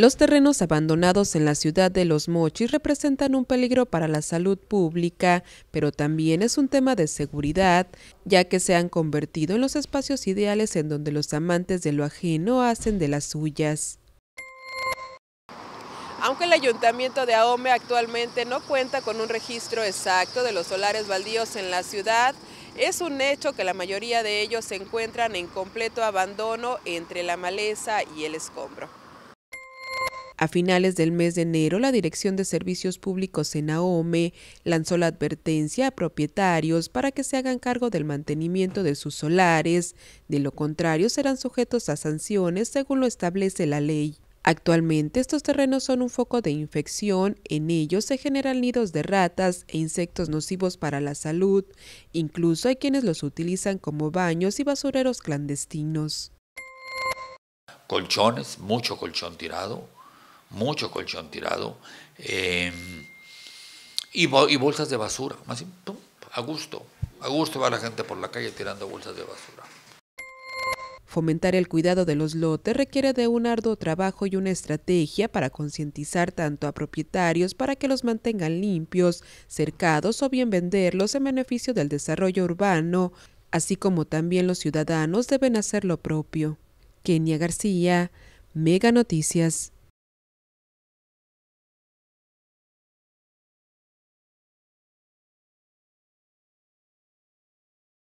Los terrenos abandonados en la ciudad de Los Mochis representan un peligro para la salud pública, pero también es un tema de seguridad, ya que se han convertido en los espacios ideales en donde los amantes de lo ajeno hacen de las suyas. Aunque el ayuntamiento de Ahome actualmente no cuenta con un registro exacto de los solares baldíos en la ciudad, es un hecho que la mayoría de ellos se encuentran en completo abandono entre la maleza y el escombro. A finales del mes de enero, la Dirección de Servicios Públicos en AOME lanzó la advertencia a propietarios para que se hagan cargo del mantenimiento de sus solares, de lo contrario serán sujetos a sanciones según lo establece la ley. Actualmente estos terrenos son un foco de infección, en ellos se generan nidos de ratas e insectos nocivos para la salud, incluso hay quienes los utilizan como baños y basureros clandestinos. Colchones, mucho colchón tirado, mucho colchón tirado em, y, bolsas de basura. a gusto, a gusto va la gente por la calle tirando bolsas de basura. Fomentar el cuidado de los lotes requiere de un arduo trabajo y una estrategia para concientizar tanto a propietarios para que los mantengan limpios, cercados o bien venderlos en beneficio del desarrollo urbano, así como también los ciudadanos deben hacer lo propio. Kenia García, Mega Noticias.